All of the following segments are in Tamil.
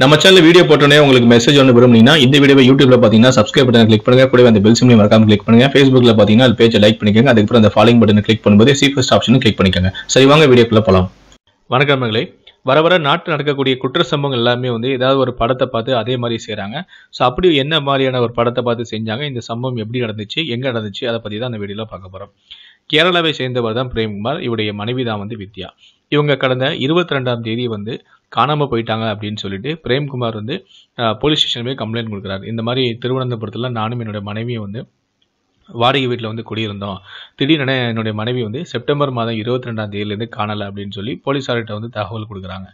நம்ம சேனல் வீடியோ போட்டோன்னே உங்களுக்கு மெசேஜ் ஒன்று விரும்புனீங்கன்னா இந்த வீடியோ யூடியூப்ல பார்த்தீங்கன்னா சப்ஸ்கிரைப் பட்டன் கிளிக் பண்ணுங்க கூட அந்த பெல் சிம்லையும் மறக்காம கிளிக் பண்ணுங்க ஃபேஸ்புக்ல பார்த்தீங்கன்னா அது பேஜை லைக் பண்ணிக்கோங்க அதுக்கப்புறம் அந்த ஃபாலோ பட்டன் கிளிக் பண்ணும்போது சீஃபஸ்ட் ஆப்ஷனும் கிளிக் பண்ணிக்கோங்க சரி வாங்க வீடியோக்குள்ள போகலாம் வணக்கமங்களே வர வர நாட்டில் நடக்கக்கூடிய குற்ற சம்பவங்கள் எல்லாமே வந்து ஏதாவது ஒரு படத்தை பார்த்து அதே மாதிரி செய்கிறாங்க ஸோ அப்படி என்ன மாதிரியான ஒரு படத்தை பார்த்து செஞ்சாங்க இந்த சம்பவம் எப்படி நடந்துச்சு எங்கே நடந்துச்சு அதை பற்றி தான் அந்த வீடியோவில் பார்க்க போகிறோம் கேரளாவை சேர்ந்தவர் தான் பிரேம்குமார் இவருடைய மனைவி தான் வந்து வித்யா இவங்க கடந்த இருபத்தி ரெண்டாம் தேதி வந்து காணாமல் போயிட்டாங்க அப்படின்னு சொல்லிட்டு பிரேம்குமார் வந்து போலீஸ் ஸ்டேஷன் போய் கம்ப்ளைண்ட் கொடுக்குறாரு இந்த மாதிரி திருவனந்தபுரத்தில் நானும் என்னுடைய மனைவியை வந்து வாடகை வீட்டில் வந்து குடியிருந்தோம் திடீரென என்னுடைய மனைவி வந்து செப்டம்பர் மாதம் இருபத்தி ரெண்டாம் தேதியிலேருந்து காணலை அப்படின்னு சொல்லி போலீஸார்கிட்ட வந்து தகவல் கொடுக்குறாங்க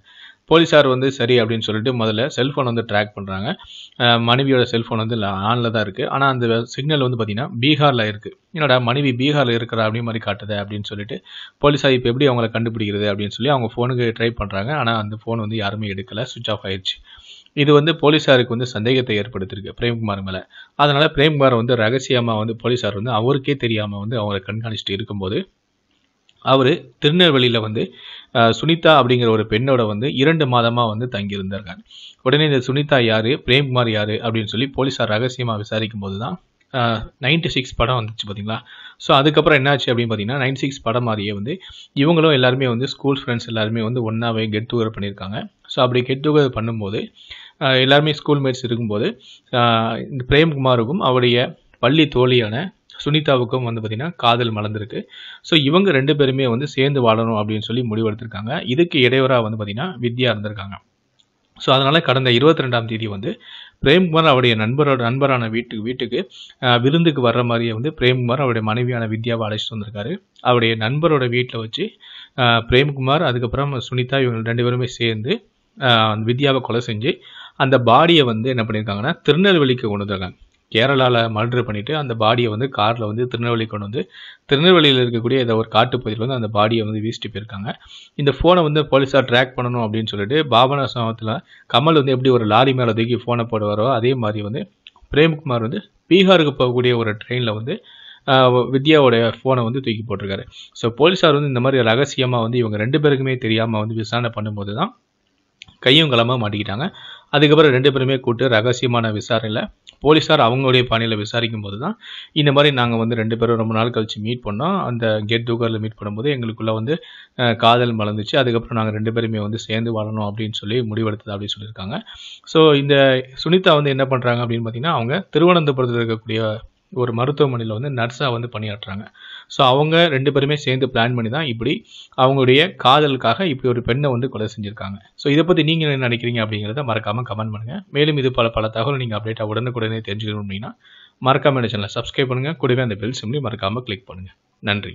போலீஸார் வந்து சரி அப்படின்னு சொல்லிட்டு முதல்ல செல்ஃபோன் வந்து ட்ராக் பண்ணுறாங்க மனைவியோட செல்ஃபோன் வந்து ஆனில் தான் இருக்குது ஆனால் அந்த சிக்னல் வந்து பார்த்திங்கன்னா பீகாரில் இருக்குது என்னோட மனைவி பீகாரில் இருக்கிறா அப்படி மாதிரி காட்டுது அப்படின்னு சொல்லிட்டு போலீஸார் இப்போ எப்படி அவங்களை கண்டுபிடிக்கிறது அப்படின்னு சொல்லி அவங்க ஃபோனுக்கு ட்ரை பண்ணுறாங்க ஆனால் அந்த ஃபோன் வந்து யாருமே எடுக்கலை சுவிச் ஆஃப் ஆயிடுச்சு இது வந்து போலீஸாருக்கு வந்து சந்தேகத்தை ஏற்படுத்திருக்கு பிரேம்குமார் மேலே அதனால் பிரேம்குமார் வந்து ரகசியமாக வந்து போலீஸார் வந்து அவருக்கே தெரியாமல் வந்து அவங்களை கண்காணிச்சுட்டு இருக்கும்போது அவர் திருநெல்வேலியில் வந்து சுனிதா அப்படிங்கிற ஒரு பெண்ணோட வந்து இரண்டு மாதமாக வந்து தங்கியிருந்திருக்காங்க உடனே இந்த சுனிதா யார் பிரேம்குமார் யார் அப்படின்னு சொல்லி போலீஸார் ரகசியமாக விசாரிக்கும் போது தான் நைன்டி சிக்ஸ் படம் வந்துச்சு பார்த்தீங்களா ஸோ அதுக்கப்புறம் என்னாச்சு அப்படின்னு பார்த்தீங்கன்னா நைன்டி சிக்ஸ் படம் மாதிரியே வந்து இவங்களும் எல்லாருமே வந்து ஸ்கூல் ஃப்ரெண்ட்ஸ் எல்லாருமே வந்து ஒன்றாவே கெட் டுகெதர் பண்ணியிருக்காங்க ஸோ அப்படி கெட் டுகெதர் பண்ணும்போது எல்லாருமே ஸ்கூல் மேட்ஸ் இருக்கும்போது இந்த பிரேம்குமாருக்கும் அவருடைய பள்ளி தோழியான சுனிதாவுக்கும் வந்து பார்த்திங்கன்னா காதல் மலர்ந்துருக்கு ஸோ இவங்க ரெண்டு பேருமே வந்து சேர்ந்து வாழணும் அப்படின்னு சொல்லி முடிவெடுத்திருக்காங்க இதுக்கு இடையூறாக வந்து பார்த்திங்கன்னா வித்யா இருந்திருக்காங்க ஸோ அதனால் கடந்த இருபத்தி ரெண்டாம் தேதி வந்து பிரேம்குமார் அவருடைய நண்பரோட நண்பரான வீட்டுக்கு வீட்டுக்கு விருந்துக்கு வர்ற மாதிரியே வந்து பிரேம்குமார் அவருடைய மனைவியான வித்யாவை அழைச்சிட்டு வந்திருக்காரு அவருடைய நண்பரோட வீட்டில் வச்சு பிரேம்குமார் அதுக்கப்புறம் சுனிதா இவங்க ரெண்டு பேருமே சேர்ந்து வித்யாவை கொலை செஞ்சு அந்த பாடியை வந்து என்ன பண்ணியிருக்காங்கன்னா திருநெல்வேலிக்கு கொண்டு வந்திருக்காங்க கேரளாவில் மர்டர் பண்ணிவிட்டு அந்த பாடியை வந்து காரில் வந்து திருநெல்வேலி கொண்டு வந்து திருநெல்வேலியில் இருக்கக்கூடிய ஏதோ ஒரு காட்டுப்பகுதியில் வந்து அந்த பாடியை வந்து வீசிட்டு போயிருக்காங்க இந்த ஃபோனை வந்து போலீஸாக ட்ராக் பண்ணணும் அப்படின்னு சொல்லிட்டு பாபநாசத்தில் கமல் வந்து எப்படி ஒரு லாரி மேலே தூக்கி ஃபோனை போடுவாரோ அதே மாதிரி வந்து பிரேம்குமார் வந்து பீகாருக்கு போகக்கூடிய ஒரு ட்ரெயினில் வந்து வித்யாவோடைய ஃபோனை வந்து தூக்கி போட்டிருக்காரு ஸோ போலீஸார் வந்து இந்த மாதிரி ரகசியமாக வந்து இவங்க ரெண்டு பேருக்குமே தெரியாமல் வந்து விசாரணை பண்ணும்போது தான் கையும் கலமாக மாட்டிக்கிட்டாங்க அதுக்கப்புறம் ரெண்டு பேருமே கூப்பிட்டு ரகசியமான விசாரணையில் போலீஸார் அவங்களுடைய பாணியில் விசாரிக்கும் போது தான் இந்த மாதிரி நாங்கள் வந்து ரெண்டு பேரும் ரொம்ப நாள் கழித்து மீட் பண்ணோம் அந்த கெட் டுகரில் மீட் பண்ணும்போது எங்களுக்குள்ளே வந்து காதல் மலர்ந்துச்சு அதுக்கப்புறம் நாங்கள் ரெண்டு பேருமே வந்து சேர்ந்து வாழணும் அப்படின்னு சொல்லி முடிவெடுத்தது அப்படின்னு சொல்லியிருக்காங்க ஸோ இந்த சுனிதா வந்து என்ன பண்ணுறாங்க அப்படின்னு பார்த்தீங்கன்னா அவங்க திருவனந்தபுரத்தில் இருக்கக்கூடிய ஒரு மருத்துவமனையில் வந்து நர்ஸாக வந்து பணியாற்றுறாங்க ஸோ அவங்க ரெண்டு பேருமே சேர்ந்து பிளான் பண்ணி தான் இப்படி அவங்களுடைய காதலுக்காக இப்படி ஒரு பெண்ணை வந்து கொலை செஞ்சுருக்காங்க ஸோ இதை பற்றி நீங்கள் என்ன நினைக்கிறீங்க அப்படிங்கிறத மறக்காமல் கமெண்ட் பண்ணுங்கள் மேலும் இது பல பல தகவல் நீங்கள் அப்டேட்டாக உடனுக்குடனே தெரிஞ்சுக்கணும் அப்படின்னா மறக்காமல் சேனலை சப்ஸ்கிரைப் பண்ணுங்கள் கூடவே அந்த பெல் சிம்லையும் மறக்காமல் கிளிக் பண்ணுங்கள் நன்றி